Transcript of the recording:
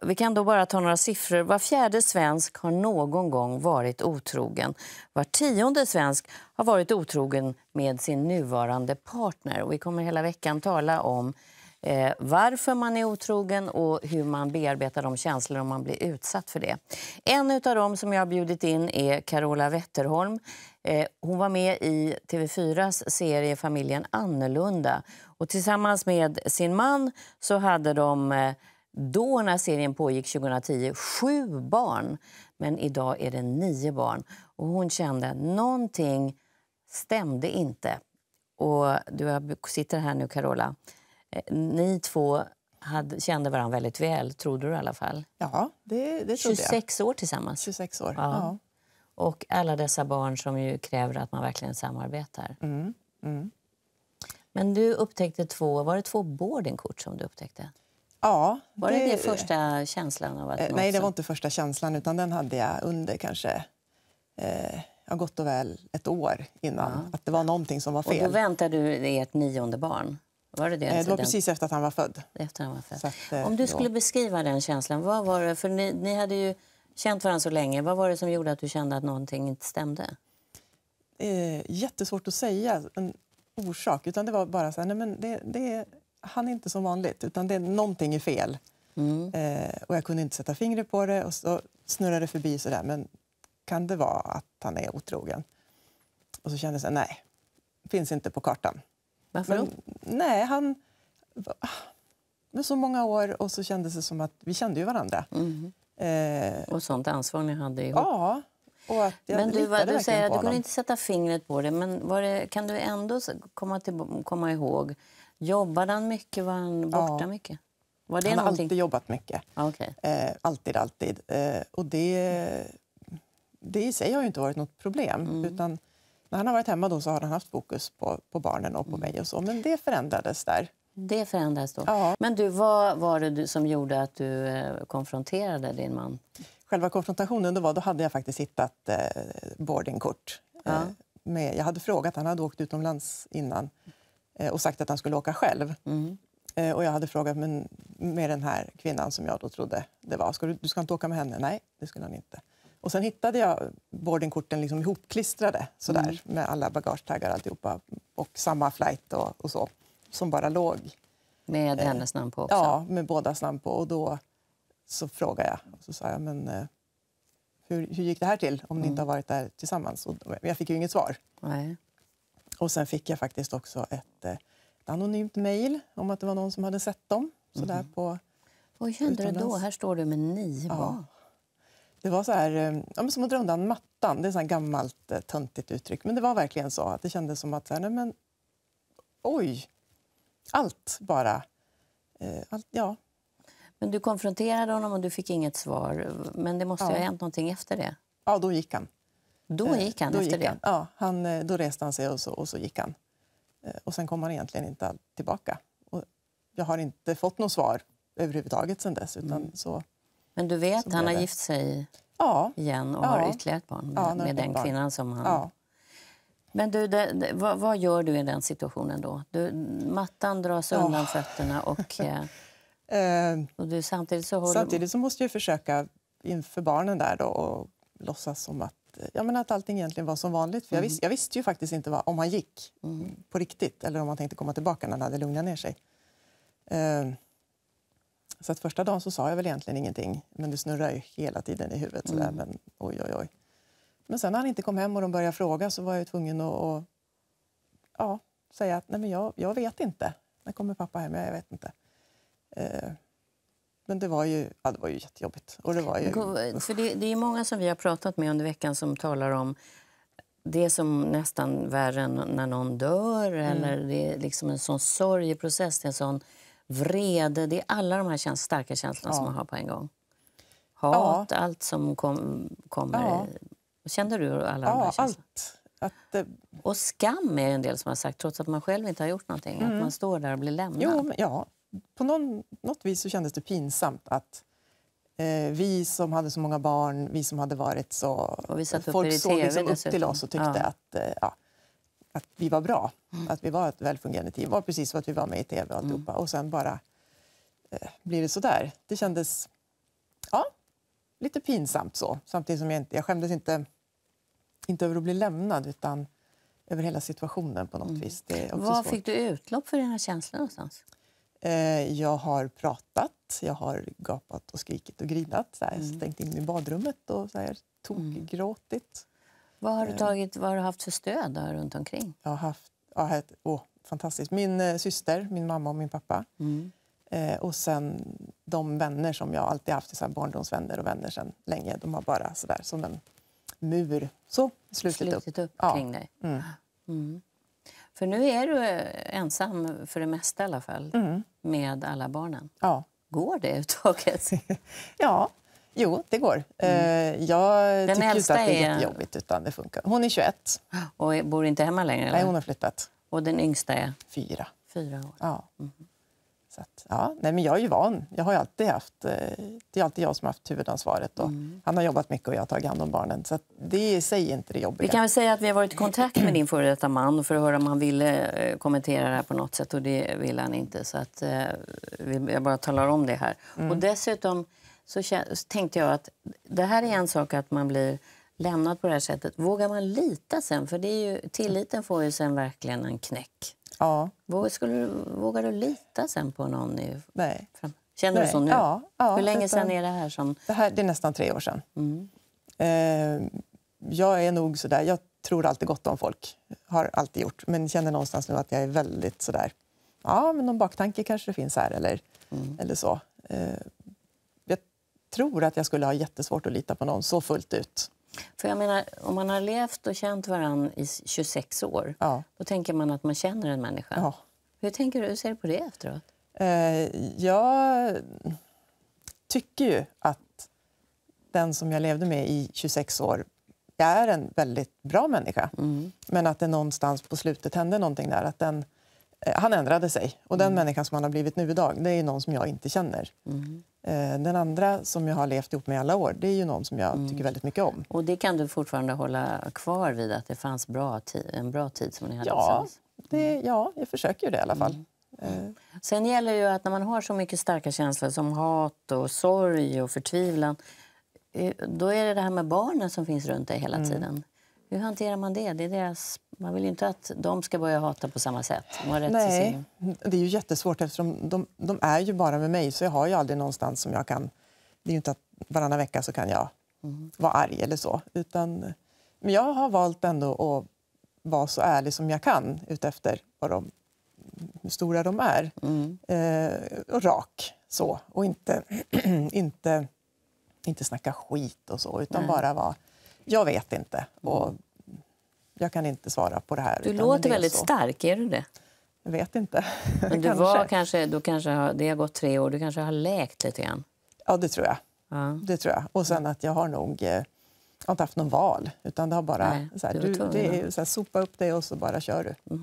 vi kan då bara ta några siffror. Var fjärde svensk har någon gång varit otrogen. Var tionde svensk har varit otrogen med sin nuvarande partner. Och vi kommer hela veckan tala om eh, varför man är otrogen och hur man bearbetar de känslor om man blir utsatt för det. En av dem som jag har bjudit in är Carola Wetterholm. Eh, hon var med i TV4s serie Familjen annorlunda. Och tillsammans med sin man så hade de eh, då när serien pågick 2010 sju barn, men idag är det nio barn. Och hon kände någonting stämde inte. Och du sitter här nu, Carola. Eh, ni två hade, kände varandra väldigt väl, trodde du i alla fall. Ja, det, det trodde 26 jag. år tillsammans. 26 år, ja. ja. Och alla dessa barn som ju kräver att man verkligen samarbetar. Mm, mm. Men du upptäckte två, var det två boardingkort som du upptäckte? Ja. Var det, det första känslan? Av att eh, nej, det var inte första känslan, utan den hade jag under kanske eh, gott och väl ett år innan. Ja. Att det var någonting som var fel. Och då väntade du ert nionde barn? Var det, det, eh, det var precis efter att han var född. Efter han var född. Att, eh, Om du skulle då. beskriva den känslan, vad var det? För ni, ni, hade ju känt varandra så länge. Vad var det som gjorde att du kände att någonting inte stämde? Eh, jättesvårt att säga en orsak. Utan det var bara så här, nej men det, det han är inte som vanligt, utan det är någonting är fel. Mm. Eh, och jag kunde inte sätta fingret på det och så snurrade det förbi sådär, men kan det vara att han är otrogen? Och så kände jag, nej, finns inte på kartan. Varför men, då? Nej, han... Med så många år och så kändes det som att vi kände ju varandra. Mm. Eh, och sånt ansvar ni hade ihop. Ja. Och att jag men du, vad, du säger att du kunde inte sätta fingret på det, men det, kan du ändå komma, till, komma ihåg Jobbade han mycket? Var han borta ja. mycket? han någonting? har alltid jobbat mycket. Ah, okay. eh, alltid, alltid. Eh, och det, det i sig har inte varit något problem. Mm. Utan när han har varit hemma då så har han haft fokus på, på barnen och på mm. mig. och så. Men det förändrades där. Det förändrades då. Ja. Men du, vad var det som gjorde att du eh, konfronterade din man? Själva konfrontationen då var då hade jag faktiskt hittat eh, boardingkort. Ja. Eh, med, jag hade frågat, han hade åkt utomlands innan. Eh, och sagt att han skulle åka själv. Mm. Eh, och jag hade frågat men, med den här kvinnan som jag då trodde det var. Ska du, du ska inte åka med henne? Nej, det skulle han inte. Och sen hittade jag boardingkorten liksom ihopklistrade sådär, mm. med alla bagagetaggar alltihopa och samma flight och, och så, som bara låg. Med eh, hennes namn på också? Ja, med bådas namn på. Och då så frågade jag och så sa jag, men eh, hur, hur gick det här till om mm. ni inte har varit där tillsammans? Och jag fick ju inget svar. Nej. Och sen fick jag faktiskt också ett, eh, ett anonymt mejl om att det var någon som hade sett dem. Sådär mm. på, Vad kände utomlands. du då? Här står du med nio ja. Det var så här, eh, ja, som att dra undan mattan. Det är ett gammalt eh, töntigt uttryck. Men det var verkligen så. att Det kändes som att, här, nej men, oj, allt bara. Allt, ja. Men du konfronterade honom och du fick inget svar. Men det måste ja. ha hänt någonting efter det? Ja, då gick han. Då eh, gick han då efter gick han. Ja, han, eh, då reste han sig och så, och så gick han. Eh, och sen kom han egentligen inte tillbaka. Och jag har inte fått något svar överhuvudtaget sen dess. Utan mm. så, Men du vet, han har gift sig ja. igen och ja. har ytterligare ett barn med, ja, med den barn. kvinnan som han... Men du, det, det, vad, vad, gör du i den situationen då? Du, mattan dras undan fötterna och, ehm, och du, samtidigt så håller... Samtidigt så måste jag försöka inför barnen där då och låtsas som att att, ja, men att allting egentligen var som vanligt. För jag, mm. vis, jag visste ju faktiskt inte vad, om han gick mm. på riktigt eller om han tänkte komma tillbaka när han hade lugnat ner sig. Uh, så att första dagen så sa jag väl egentligen ingenting, men det snurrade ju hela tiden i huvudet. Sådär, mm. men, oj, oj, oj. men sen när han inte kom hem och de började fråga så var jag tvungen att och, ja, säga att Nej, men jag, jag vet inte. När kommer pappa hem? Jag vet inte. Uh, men det var ju, ja, det var ju jättejobbigt. Och det, var ju, För det, det är många som vi har pratat med under veckan som talar om det som nästan värre än när någon dör. Mm. Eller det är liksom en sån sorgeprocess, en sån vrede. Det är alla de här käns starka känslorna ja. som man har på en gång. Hat, ja. allt som kom, kommer. Ja. Kände du alla ja, de här känslorna? Allt. Att det... Eh, och skam är en del som har sagt, trots att man själv inte har gjort någonting. Mm. Att man står där och blir lämnad. Jo, men, ja, på någon, något vis så kändes det pinsamt att eh, vi som hade så många barn, vi som hade varit så... Och vi satt folk såg liksom upp till oss och tyckte ja. att, eh, ja, att vi var bra, mm. att vi var ett välfungerande team. Det var precis för att vi var med i tv och mm. alltihopa. Mm. Och sen bara eh, blir det så där. Det kändes ja, lite pinsamt så. Samtidigt som jag, inte, jag skämdes inte, inte över att bli lämnad utan över hela situationen på något mm. vis. Var fick du utlopp för dina känslor någonstans? Eh, jag har pratat, jag har gapat och skrikit och grinat. Så här, mm. Stängt in i badrummet och så här, mm. tokgråtit. Mm. Vad, har du eh. tagit, vad har du haft för stöd då, runt omkring? Jag har haft, jag har ett, åh, fantastiskt. Min eh, syster, min mamma och min pappa. Mm. Eh, och sen de vänner som jag alltid haft, så här barndomsvänner och vänner sedan länge. De har bara så där, som en mur så, slutit, slutit upp, upp ja. kring dig. Mm. mm. För nu är du eh, ensam, för det mesta i alla fall, mm. med alla barnen. Ja. Går det överhuvudtaget? ja. Jo, det går. Mm. Eh, jag Den tycker inte att det är jättejobbigt. Utan det funkar. Hon är 21. Och bor inte hemma längre? Eller? Nej, hon har flyttat. Och den yngsta är? Fyra. Fyra år. Ja. Mm. Så att, ja, nej, men jag är ju van. Jag har alltid haft, eh, det är alltid jag som har haft huvudansvaret. Och mm. Han har jobbat mycket och jag har tagit hand om barnen. Så det är inte det jobbiga. Vi kan väl säga att vi har varit i kontakt med din före detta man för att höra om han ville eh, kommentera det här på något sätt och det ville han inte. Så att, eh, jag bara talar om det här. Mm. Och dessutom så tänkte jag att det här är en sak att man blir lämnad på det här sättet. Vågar man lita sen? För det är ju, tilliten får ju sen verkligen en knäck. Ja. Vågar, skulle, vågar du lita sen på någon? I, Nej. Fram, känner Nej. du så nu? Ja, ja, Hur länge sen är det här? som... Det, här, det är nästan tre år sen. Mm. Eh, jag är nog sådär, jag tror alltid gott om folk, har alltid gjort, men känner någonstans nu att jag är väldigt sådär, ja men någon baktanke kanske det finns här eller, mm. eller så. Eh, jag tror att jag skulle ha jättesvårt att lita på någon så fullt ut för jag menar, om man har levt och känt varann i 26 år, ja. då tänker man att man känner en människa. Ja. Hur tänker du, hur ser du på det efteråt? Eh, jag tycker ju att den som jag levde med i 26 år är en väldigt bra människa. Mm. Men att det någonstans på slutet hände någonting där. Att den Eh, han ändrade sig. Och den mm. människan som han har blivit nu idag, det är någon som jag inte känner. Mm. Eh, den andra som jag har levt ihop med alla år, det är ju någon som jag mm. tycker väldigt mycket om. Och det kan du fortfarande hålla kvar vid, att det fanns bra en bra tid som ni hade ja, det, mm. ja, jag försöker ju det i alla fall. Mm. Eh. mm. Sen gäller ju att när man har så mycket starka känslor som hat och sorg och förtvivlan, då är det det här med barnen som finns runt dig hela mm. tiden. Hur hanterar man det? Det är deras man vill inte att de ska börja hata på samma sätt. Nej, det är ju jättesvårt eftersom de, de, är ju bara med mig så jag har ju aldrig någonstans som jag kan... Det är ju inte att varannan vecka så kan jag mm. vara arg eller så. Utan, men jag har valt ändå att vara så ärlig som jag kan utefter vad de, hur stora de är. Mm. Eh, och rak så. Och inte, inte, inte snacka skit och så, utan Nej. bara vara... Jag vet inte. Och, mm jag kan inte svara på det här. Du låter väldigt så. stark, är du det? Jag vet inte. Men du kanske. Var kanske, du kanske har, det har gått tre år, du kanske har läkt lite grann? Ja, det tror jag. Ja. Det tror jag. Och sen att jag har nog... Eh, jag har inte haft någon val, utan det har bara... Nej, så här, du, det är, så här, sopa upp det och så bara kör du. Mm.